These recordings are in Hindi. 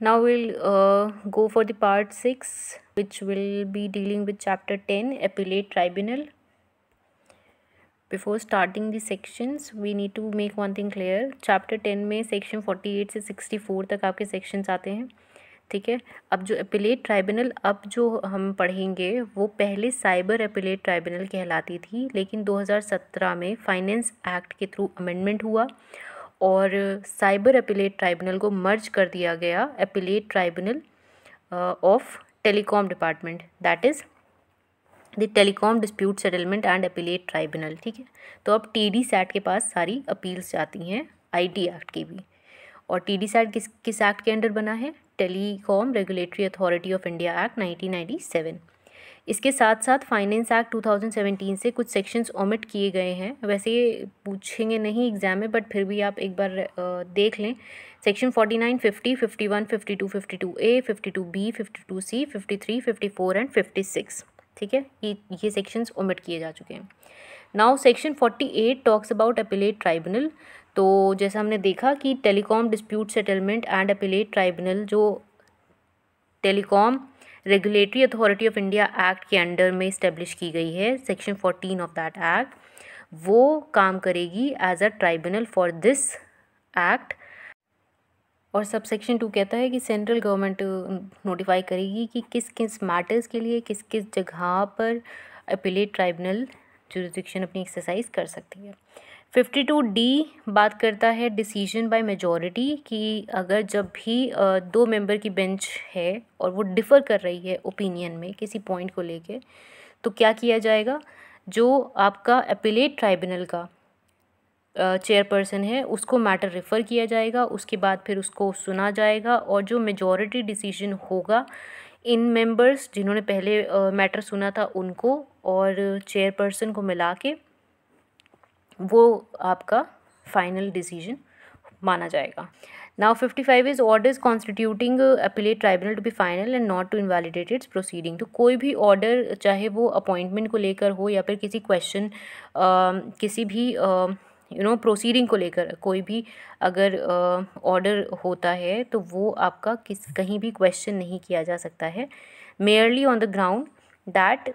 now we'll uh, go for the part 6 which will be dealing with chapter 10 appellate tribunal before starting the sections we need to make one thing clear chapter 10 mein section 48 se 64 tak aapke sections aate hain ठीक है अब जो अपिलेट ट्राइब्यूनल अब जो हम पढ़ेंगे वो पहले साइबर अपिलेट ट्राइब्यूनल कहलाती थी लेकिन 2017 में फाइनेंस एक्ट के थ्रू अमेंडमेंट हुआ और साइबर अपीलेट ट्राइब्यूनल को मर्ज कर दिया गया appellate tribunal of telecom department that is the telecom dispute settlement and appellate tribunal ठीक है तो अब टी डी सैट के पास सारी अपील्स जाती हैं आई टी एक्ट की भी और टी डी सैट किस किस एक्ट के अंडर बना है telecom regulatory authority of India act nineteen ninety seven इसके साथ साथ फाइनेंस एक्ट 2017 से कुछ सेक्शंस ओमिट किए गए हैं वैसे ये पूछेंगे नहीं एग्जाम में बट फिर भी आप एक बार देख लें section forty nine fifty fifty one fifty two fifty two A fifty two B fifty two C fifty three fifty four and fifty six ठीक है ये ये सेक्शंस ओमिट किए जा चुके हैं now section forty eight talks about appellate tribunal तो जैसा हमने देखा कि telecom dispute settlement and appellate tribunal जो telecom regulatory authority of India act के अंडर में इस्टेब्लिश की गई है section fourteen of that act वो काम करेगी as a tribunal for this act और सब सेक्शन टू कहता है कि सेंट्रल गवर्नमेंट नोटिफाई करेगी कि किस किस मैटर्स के लिए किस किस जगह पर अपीलेट ट्राइब्यूनल जो अपनी एक्सरसाइज कर सकती है फिफ्टी टू डी बात करता है डिसीजन बाय मेजॉरिटी कि अगर जब भी दो मेंबर की बेंच है और वो डिफ़र कर रही है ओपिनियन में किसी पॉइंट को लेके तो क्या किया जाएगा जो आपका अपीलेट ट्राइब्यूनल का चेयरपर्सन है उसको मैटर रेफ़र किया जाएगा उसके बाद फिर उसको सुना जाएगा और जो मेजॉरिटी डिसीजन होगा इन मेंबर्स जिन्होंने पहले मैटर सुना था उनको और चेयरपर्सन को मिला के वो आपका फाइनल डिसीजन माना जाएगा now fifty five is orders constituting appellate tribunal to be final and not to invalidate its proceeding तो कोई भी ऑर्डर चाहे वो अपॉइंटमेंट को लेकर हो या फिर किसी क्वेश्चन किसी भी यू नो प्रोसीडिंग को लेकर कोई भी अगर ऑर्डर uh, होता है तो वो आपका किस कहीं भी क्वेश्चन नहीं किया जा सकता है merely on the ground that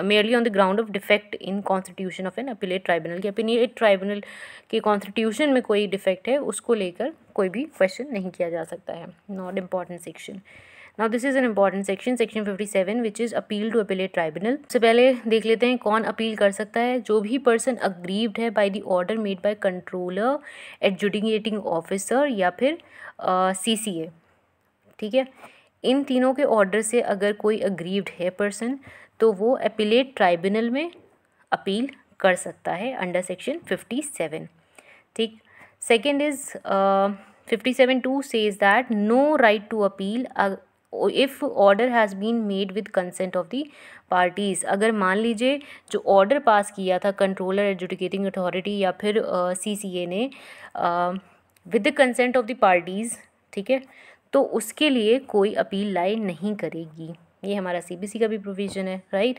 merely on the ground of defect in constitution of an appellate tribunal की अपीलेट ट्राइब्यूनल के कॉन्स्टिट्यूशन में कोई डिफेक्ट है उसको लेकर कोई भी क्वेश्चन नहीं किया जा सकता है not important section now this is an important section section fifty seven which is appeal to appellate tribunal सबसे पहले देख लेते हैं कौन अपील कर सकता है जो भी पर्सन अग्रीव्ड है by the order made by controller adjudicating officer या फिर सी सी ए ठीक है इन तीनों के ऑर्डर से अगर कोई अग्रीव्ड है पर्सन तो वो अपीलेट ट्राइब्यूनल में अपील कर सकता है अंडर सेक्शन फिफ्टी सेवन ठीक second is fifty seven two says that no right to appeal if order has been made with consent of the parties अगर मान लीजिए जो ऑर्डर पास किया था कंट्रोलर एजुडिकेटिंग अथॉरिटी या फिर सी सी ए ने with the consent of the parties ठीक है तो उसके लिए कोई अपील लाए नहीं करेगी ये हमारा सी का भी प्रोविज़न है राइट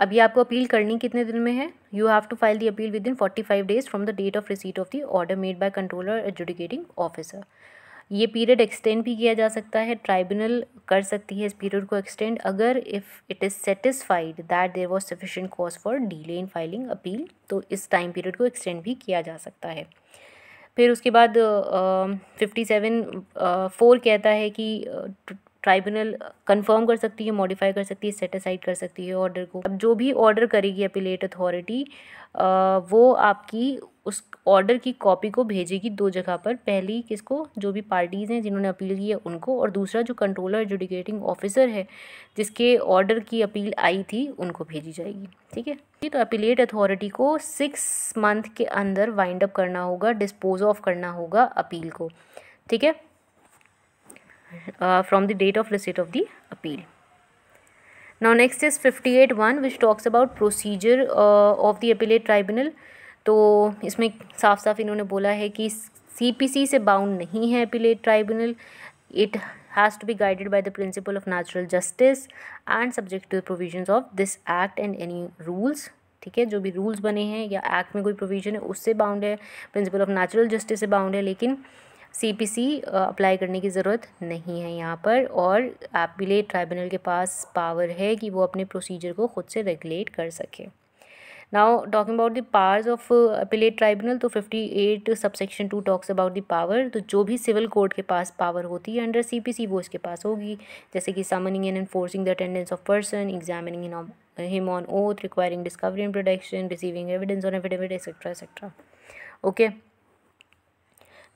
अभी आपको अपील करनी कितने दिन में है you have to file the appeal within forty five days from the date of receipt of the order made by controller adjudicating officer ये पीरियड एक्सटेंड भी किया जा सकता है ट्राइब्यूनल कर सकती है इस पीरियड को एक्सटेंड अगर if it is satisfied that there was sufficient cause for delay in filing appeal तो इस टाइम पीरियड को एक्सटेंड भी किया जा सकता है फिर उसके बाद फिफ्टी सेवन फोर कहता है कि ट्राइब्यूनल कंफर्म कर सकती है मॉडिफाई कर सकती है सेटिसाइड कर सकती है ऑर्डर को अब जो भी ऑर्डर करेगी अपीलेट अथॉरिटी वो आपकी उस ऑर्डर की कॉपी को भेजेगी दो जगह पर पहली किसको जो भी पार्टीज़ हैं जिन्होंने अपील की है उनको और दूसरा जो कंट्रोलर जुडिकेटिंग ऑफिसर है जिसके ऑर्डर की अपील आई थी उनको भेजी जाएगी ठीक है ठीक तो अपीलेट अथॉरिटी को सिक्स मंथ के अंदर वाइंड अप करना होगा डिस्पोज ऑफ करना होगा अपील को ठीक है uh, from the date of of the appeal appeal next is fifty eight one which talks about procedure of the appellate tribunal तो इसमें साफ साफ इन्होंने बोला है कि सी से बाउंड नहीं है appellate tribunal it has to be guided by the principle of natural justice and subject to the provisions of this act and any rules ठीक है जो भी रूल्स बने हैं या एक्ट में कोई प्रोविजन है उससे बाउंड है प्रिंसिपल ऑफ नेचुरल जस्टिस से बाउंड है लेकिन सी अप्लाई करने की ज़रूरत नहीं है यहाँ पर और एपिलेट ट्राइब्यूनल के पास पावर है कि वो अपने प्रोसीजर को ख़ुद से रेगुलेट कर सके now talking about the powers of appellate tribunal तो fifty eight subsection two talks about the power तो जो भी सिविल कोर्ट के पास पावर होती है अंडर सी पी सी वो इसके पास होगी जैसे कि summoning and enforcing the attendance of person examining him on oath requiring discovery and production receiving evidence on affidavit etcetera etcetera okay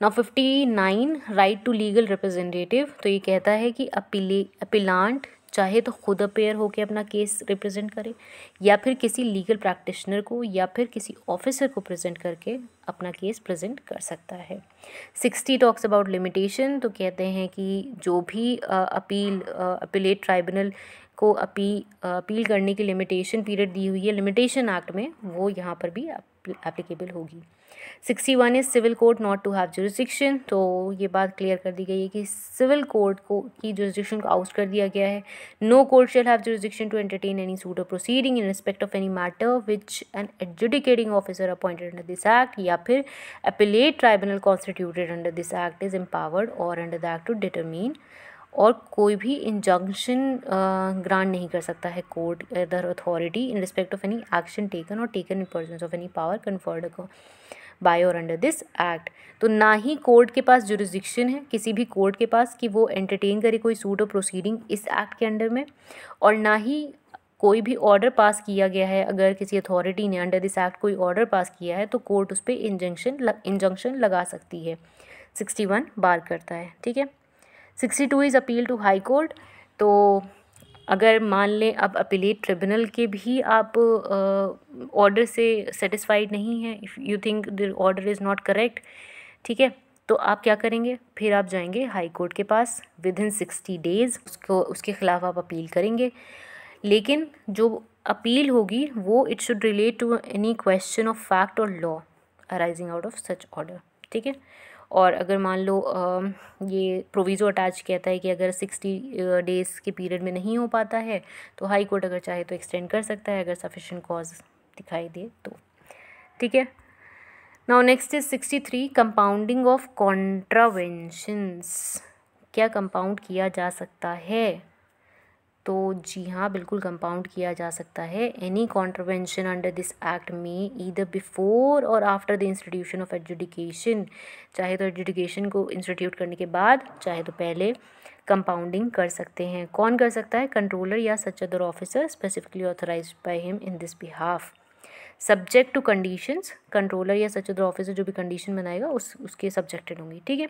ना fifty nine right to legal representative तो ये कहता है कि अपीले अपीलांट चाहे तो खुद अपेयर होकर अपना केस रिप्रेजेंट करे या फिर किसी लीगल प्रैक्टिशनर को या फिर किसी ऑफिसर को प्रेजेंट करके अपना केस प्रेजेंट कर सकता है सिक्सटी टॉक्स अबाउट लिमिटेशन तो कहते हैं कि जो भी अपील अपीलेट ट्राइब्यूनल को अपी अपील करने की लिमिटेशन पीरियड दी हुई है लिमिटेशन एक्ट में वो यहाँ पर भी एप्लीकेबल होगी sixty one is civil court not to have jurisdiction तो ये बात क्लियर कर दी गई है कि सिविल कोर्ट को की जुरिस्टिक्शन को आउट कर दिया गया है no court shall have jurisdiction to entertain any suit of proceeding in respect of any matter which an adjudicating officer appointed under this act या फिर appellate tribunal constituted under this act is empowered or under the act to determine और कोई भी इंजंक्शन ग्रांट नहीं कर सकता है court other authority in respect of any action taken or taken in pursuance of any power conferred bye or under this act तो ना ही कोर्ट के पास जुरिस्डिक्शन है किसी भी कोर्ट के पास कि वो एंटरटेन करे कोई सूट और प्रोसीडिंग इस एक्ट के अंडर में और ना ही कोई भी ऑर्डर पास किया गया है अगर किसी अथॉरिटी ने अंडर दिस एक्ट कोई ऑर्डर पास किया है तो कोर्ट उस पर इंजंक्शन इंजंक्शन लगा सकती है सिक्सटी वन बार करता है ठीक है sixty two is appeal to high court तो अगर मान लें अब अपीलेट ट्रिब्यूनल के भी आप ऑर्डर से सेटिस्फाइड नहीं हैं if you think the order is not correct ठीक है तो आप क्या करेंगे फिर आप जाएंगे हाई कोर्ट के पास विद इन सिक्सटी डेज़ उसको उसके ख़िलाफ़ आप अपील करेंगे लेकिन जो अपील होगी वो it should relate to any question of fact or law arising out of such order ठीक है और अगर मान लो ये प्रोविज़ो अटैच कहता है कि अगर सिक्सटी डेज़ के पीरियड में नहीं हो पाता है तो हाई कोर्ट अगर चाहे तो एक्सटेंड कर सकता है अगर सफिशेंट कॉज दिखाई दे तो ठीक है now next is sixty three compounding of contraventions क्या कंपाउंड किया जा सकता है तो जी हाँ बिल्कुल कंपाउंड किया जा सकता है any contravention under this act में either before or after the institution of adjudication चाहे तो एजुडिकेशन को इंस्टीट्यूट करने के बाद चाहे तो पहले कंपाउंडिंग कर सकते हैं कौन कर सकता है कंट्रोलर या such other officer specifically authorise by him in this behalf subject to conditions controller या सच अदर ऑफिसर जो भी कंडीशन बनाएगा उस उसके सब्जेक्टेड होंगी ठीक है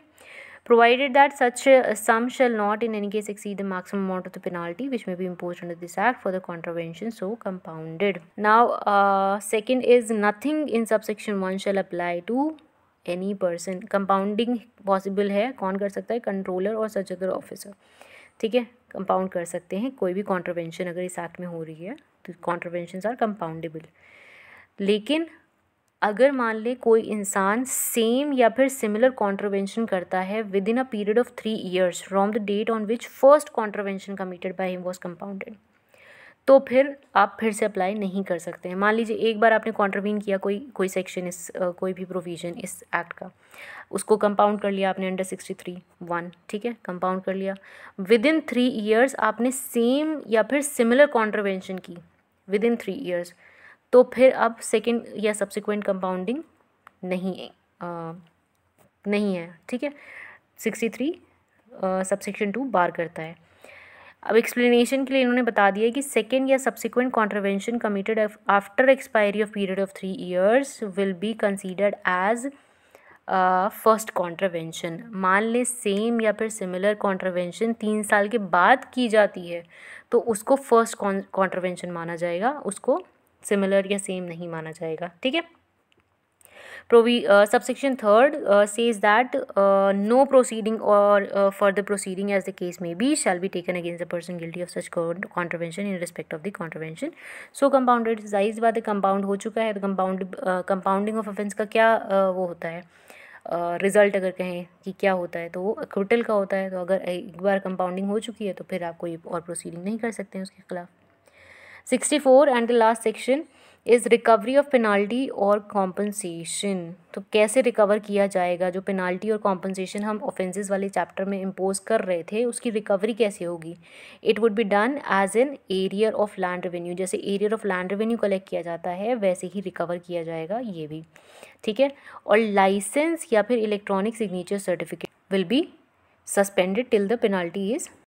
provided that such uh, sum shall not in any case exceed the maximum amount of the penalty which may be imposed under this act for the contravention so compounded. Now, uh, second is nothing in subsection 1 shall apply to any person compounding possible है कौन कर सकता है कंट्रोलर और सच अदर ऑफिसर ठीक है कंपाउंड कर सकते हैं कोई भी कॉन्ट्रवेंशन अगर इस एक्ट में हो रही है तो कॉन्ट्रवेंशन आर कंपाउंडेबल लेकिन अगर मान लें कोई इंसान सेम या फिर सिमिलर कॉन्ट्रोवेंशन करता है within a period of three years from the date on which first contravention committed by him was compounded तो फिर आप फिर से अप्लाई नहीं कर सकते हैं मान लीजिए एक बार आपने कॉन्ट्रवीन किया कोई कोई सेक्शन इस कोई भी प्रोविज़न इस एक्ट का उसको कंपाउंड कर लिया आपने अंडर सिक्सटी थ्री वन ठीक है कंपाउंड कर लिया विद इन थ्री ईयर्स आपने सेम या फिर सिमिलर कॉन्ट्रवेंशन की विद इन थ्री ईयर्स तो फिर अब सेकेंड या सब्सिक्वेंट कंपाउंडिंग नहीं आ, नहीं है ठीक है sixty three subsection two bar करता है अब एक्सप्लेनेशन के लिए इन्होंने बता दिया कि सेकेंड या subsequent contravention committed after expiry of period of three years will be considered as first contravention मान लें सेम या फिर सिमिलर कॉन्ट्रवेंशन तीन साल के बाद की जाती है तो उसको फर्स्ट कॉन्ट्रवेंशन माना जाएगा उसको सिमिलर या सेम नहीं माना जाएगा ठीक है प्रोवी subsection third says that no proceeding or further proceeding as the case may be shall be taken against the person guilty of such contravention in respect of the contravention so compounded जाहिर बात है कंपाउंड हो चुका है तो कंपाउंड कंपाउंडिंग ऑफ ऑफेंस का क्या uh, वो होता है रिज़ल्ट uh, अगर कहें कि क्या होता है तो वो अक्रूटल का होता है तो अगर एक बार कंपाउंडिंग हो चुकी है तो फिर आप कोई और प्रोसीडिंग नहीं कर सकते हैं उसके खिलाफ़ sixty four and the last section is recovery of penalty or compensation तो कैसे रिकवर किया जाएगा जो पेनाल्टी और कॉम्पनसेशन हम ऑफेंसेज वाले चैप्टर में इम्पोज कर रहे थे उसकी रिकवरी कैसे होगी it would be done as an arrear of land revenue जैसे arrear of land revenue collect किया जाता है वैसे ही रिकवर किया जाएगा ये भी ठीक है और लाइसेंस या फिर electronic signature certificate will be suspended till the penalty is